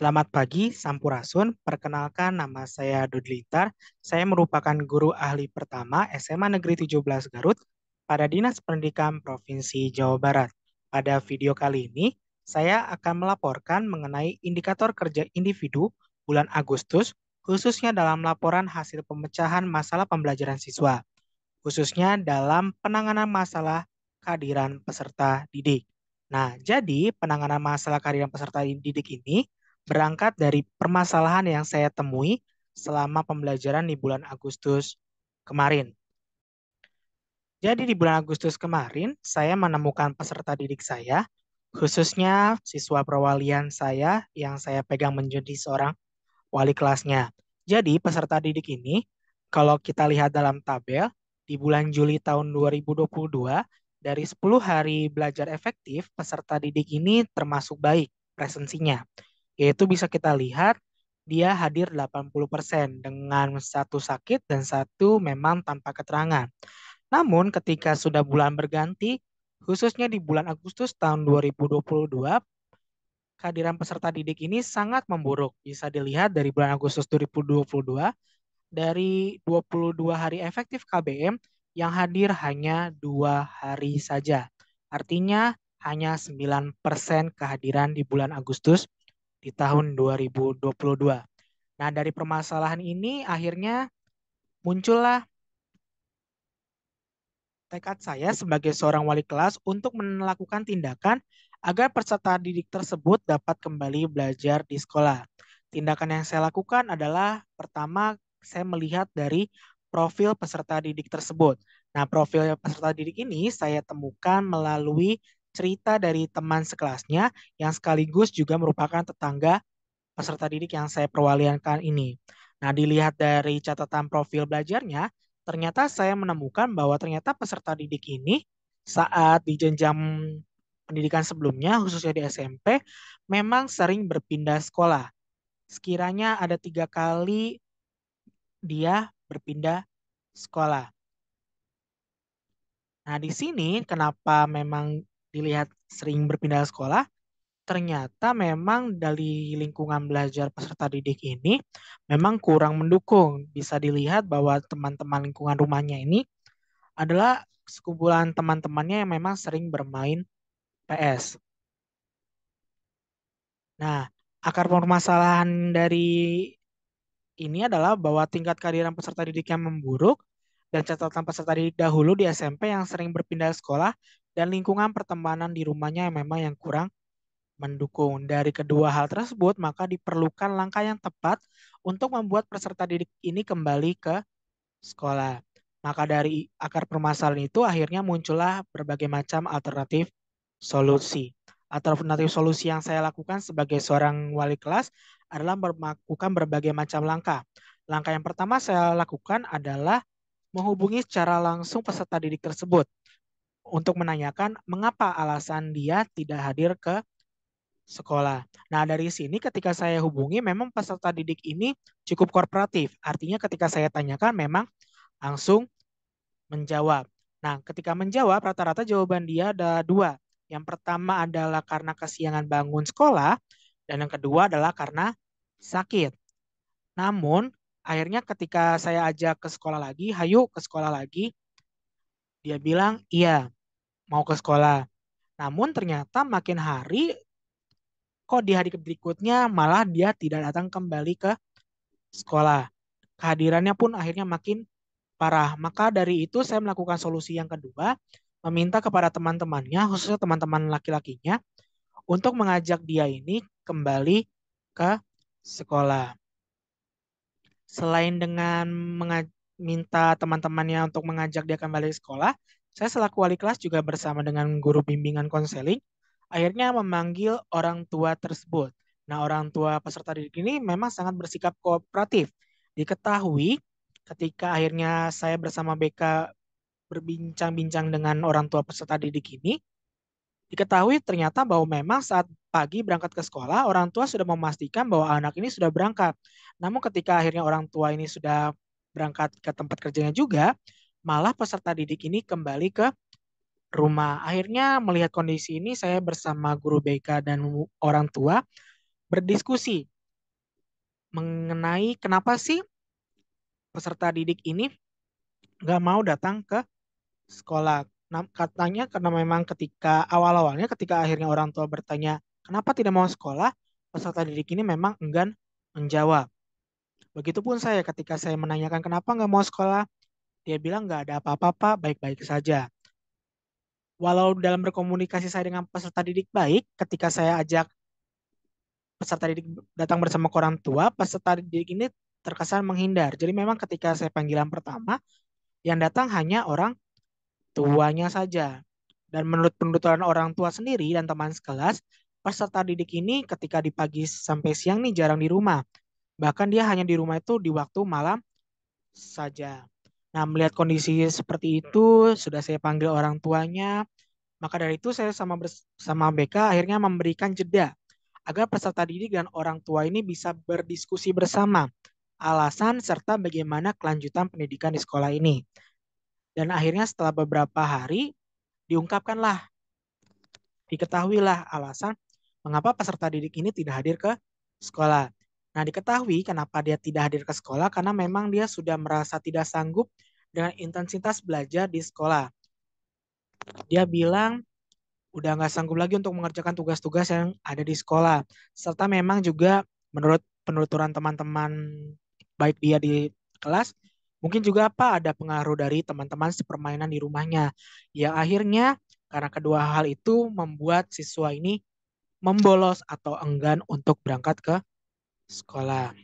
Selamat pagi, Sampurasun. Perkenalkan nama saya Dudlitar. Saya merupakan guru ahli pertama SMA Negeri 17 Garut pada Dinas Pendidikan Provinsi Jawa Barat. Pada video kali ini, saya akan melaporkan mengenai indikator kerja individu bulan Agustus, khususnya dalam laporan hasil pemecahan masalah pembelajaran siswa, khususnya dalam penanganan masalah kehadiran peserta didik. Nah, jadi penanganan masalah kehadiran peserta didik ini berangkat dari permasalahan yang saya temui selama pembelajaran di bulan Agustus kemarin. Jadi di bulan Agustus kemarin, saya menemukan peserta didik saya, khususnya siswa perwalian saya yang saya pegang menjadi seorang wali kelasnya. Jadi peserta didik ini, kalau kita lihat dalam tabel, di bulan Juli tahun 2022, dari 10 hari belajar efektif, peserta didik ini termasuk baik presensinya yaitu bisa kita lihat dia hadir 80% dengan satu sakit dan satu memang tanpa keterangan. Namun ketika sudah bulan berganti, khususnya di bulan Agustus tahun 2022, kehadiran peserta didik ini sangat memburuk. Bisa dilihat dari bulan Agustus 2022, dari 22 hari efektif KBM yang hadir hanya dua hari saja. Artinya hanya 9% kehadiran di bulan Agustus di tahun 2022. Nah, dari permasalahan ini akhirnya muncullah tekad saya sebagai seorang wali kelas untuk melakukan tindakan agar peserta didik tersebut dapat kembali belajar di sekolah. Tindakan yang saya lakukan adalah pertama saya melihat dari profil peserta didik tersebut. Nah, profil peserta didik ini saya temukan melalui cerita dari teman sekelasnya yang sekaligus juga merupakan tetangga peserta didik yang saya perwaliankan ini. Nah, dilihat dari catatan profil belajarnya, ternyata saya menemukan bahwa ternyata peserta didik ini saat di jenjang pendidikan sebelumnya, khususnya di SMP, memang sering berpindah sekolah. Sekiranya ada tiga kali dia berpindah sekolah. Nah, di sini kenapa memang dilihat sering berpindah sekolah, ternyata memang dari lingkungan belajar peserta didik ini memang kurang mendukung. Bisa dilihat bahwa teman-teman lingkungan rumahnya ini adalah sekumpulan teman-temannya yang memang sering bermain PS. Nah, akar permasalahan dari ini adalah bahwa tingkat kehadiran peserta didik yang memburuk dan catatan peserta didik dahulu di SMP yang sering berpindah sekolah dan lingkungan pertemanan di rumahnya yang memang yang kurang mendukung. Dari kedua hal tersebut, maka diperlukan langkah yang tepat untuk membuat peserta didik ini kembali ke sekolah. Maka dari akar permasalahan itu akhirnya muncullah berbagai macam alternatif solusi. Alternatif solusi yang saya lakukan sebagai seorang wali kelas adalah melakukan berbagai macam langkah. Langkah yang pertama saya lakukan adalah menghubungi secara langsung peserta didik tersebut untuk menanyakan mengapa alasan dia tidak hadir ke sekolah. Nah, dari sini ketika saya hubungi memang peserta didik ini cukup korporatif. Artinya ketika saya tanyakan memang langsung menjawab. Nah, ketika menjawab rata-rata jawaban dia ada dua. Yang pertama adalah karena kesiangan bangun sekolah dan yang kedua adalah karena sakit. Namun, Akhirnya ketika saya ajak ke sekolah lagi, hayu ke sekolah lagi, dia bilang iya mau ke sekolah. Namun ternyata makin hari kok di hari berikutnya malah dia tidak datang kembali ke sekolah. Kehadirannya pun akhirnya makin parah. Maka dari itu saya melakukan solusi yang kedua, meminta kepada teman-temannya, khususnya teman-teman laki-lakinya, untuk mengajak dia ini kembali ke sekolah selain dengan minta teman-temannya untuk mengajak dia kembali ke sekolah, saya selaku wali kelas juga bersama dengan guru bimbingan konseling, akhirnya memanggil orang tua tersebut. Nah, orang tua peserta didik ini memang sangat bersikap kooperatif. Diketahui ketika akhirnya saya bersama BK berbincang-bincang dengan orang tua peserta didik ini, Diketahui ternyata bahwa memang saat pagi berangkat ke sekolah, orang tua sudah memastikan bahwa anak ini sudah berangkat. Namun ketika akhirnya orang tua ini sudah berangkat ke tempat kerjanya juga, malah peserta didik ini kembali ke rumah. Akhirnya melihat kondisi ini, saya bersama guru BK dan orang tua berdiskusi mengenai kenapa sih peserta didik ini nggak mau datang ke sekolah katanya karena memang ketika awal-awalnya ketika akhirnya orang tua bertanya kenapa tidak mau sekolah, peserta didik ini memang enggan menjawab. Begitupun saya ketika saya menanyakan kenapa nggak mau sekolah, dia bilang nggak ada apa-apa pak, baik-baik saja. Walau dalam berkomunikasi saya dengan peserta didik baik, ketika saya ajak peserta didik datang bersama ke orang tua, peserta didik ini terkesan menghindar. Jadi memang ketika saya panggilan pertama, yang datang hanya orang tuanya saja. Dan menurut penuturan orang tua sendiri dan teman sekelas, peserta didik ini ketika di pagi sampai siang nih jarang di rumah. Bahkan dia hanya di rumah itu di waktu malam saja. Nah, melihat kondisi seperti itu, sudah saya panggil orang tuanya. Maka dari itu saya sama sama BK akhirnya memberikan jeda agar peserta didik dan orang tua ini bisa berdiskusi bersama alasan serta bagaimana kelanjutan pendidikan di sekolah ini. Dan akhirnya setelah beberapa hari diungkapkanlah, diketahuilah alasan mengapa peserta didik ini tidak hadir ke sekolah. Nah, diketahui kenapa dia tidak hadir ke sekolah karena memang dia sudah merasa tidak sanggup dengan intensitas belajar di sekolah. Dia bilang udah nggak sanggup lagi untuk mengerjakan tugas-tugas yang ada di sekolah. Serta memang juga menurut penuturan teman-teman baik dia di kelas Mungkin juga apa ada pengaruh dari teman-teman sepermainan di rumahnya. Ya akhirnya karena kedua hal itu membuat siswa ini membolos atau enggan untuk berangkat ke sekolah.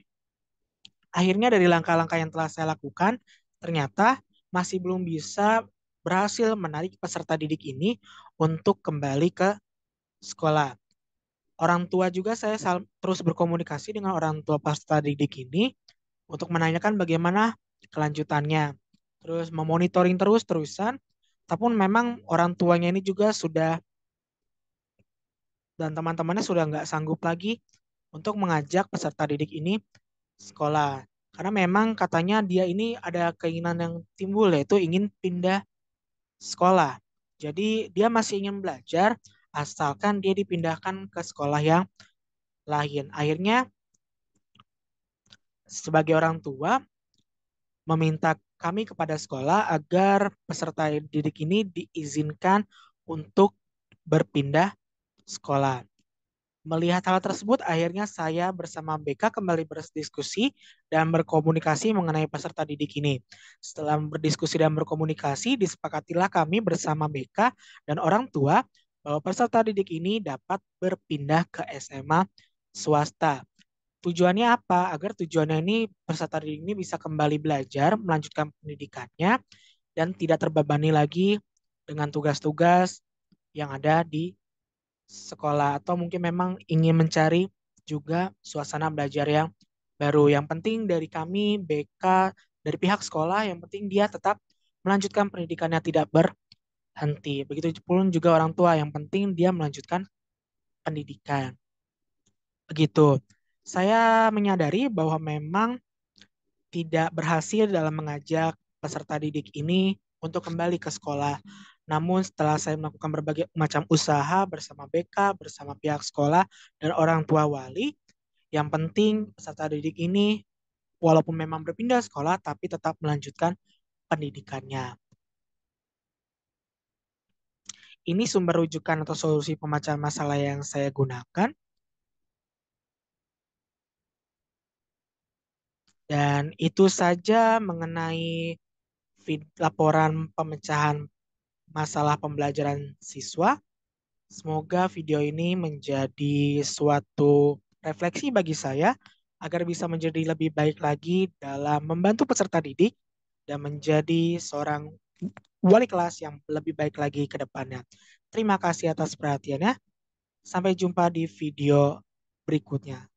Akhirnya dari langkah-langkah yang telah saya lakukan, ternyata masih belum bisa berhasil menarik peserta didik ini untuk kembali ke sekolah. Orang tua juga saya terus berkomunikasi dengan orang tua peserta didik ini untuk menanyakan bagaimana kelanjutannya. Terus memonitoring terus-terusan, ataupun memang orang tuanya ini juga sudah dan teman-temannya sudah nggak sanggup lagi untuk mengajak peserta didik ini sekolah. Karena memang katanya dia ini ada keinginan yang timbul yaitu ingin pindah sekolah. Jadi dia masih ingin belajar asalkan dia dipindahkan ke sekolah yang lain. Akhirnya sebagai orang tua meminta kami kepada sekolah agar peserta didik ini diizinkan untuk berpindah sekolah. Melihat hal tersebut, akhirnya saya bersama BK kembali berdiskusi dan berkomunikasi mengenai peserta didik ini. Setelah berdiskusi dan berkomunikasi, disepakatilah kami bersama BK dan orang tua bahwa peserta didik ini dapat berpindah ke SMA swasta. Tujuannya apa? Agar tujuannya ini peserta didik ini bisa kembali belajar, melanjutkan pendidikannya, dan tidak terbebani lagi dengan tugas-tugas yang ada di sekolah atau mungkin memang ingin mencari juga suasana belajar yang baru. Yang penting dari kami BK dari pihak sekolah yang penting dia tetap melanjutkan pendidikannya tidak berhenti. Begitu pun juga orang tua yang penting dia melanjutkan pendidikan. Begitu saya menyadari bahwa memang tidak berhasil dalam mengajak peserta didik ini untuk kembali ke sekolah. Namun setelah saya melakukan berbagai macam usaha bersama BK, bersama pihak sekolah dan orang tua wali, yang penting peserta didik ini walaupun memang berpindah sekolah tapi tetap melanjutkan pendidikannya. Ini sumber rujukan atau solusi pemecahan masalah yang saya gunakan Dan itu saja mengenai laporan pemecahan masalah pembelajaran siswa. Semoga video ini menjadi suatu refleksi bagi saya agar bisa menjadi lebih baik lagi dalam membantu peserta didik dan menjadi seorang wali kelas yang lebih baik lagi ke depannya. Terima kasih atas perhatiannya. Sampai jumpa di video berikutnya.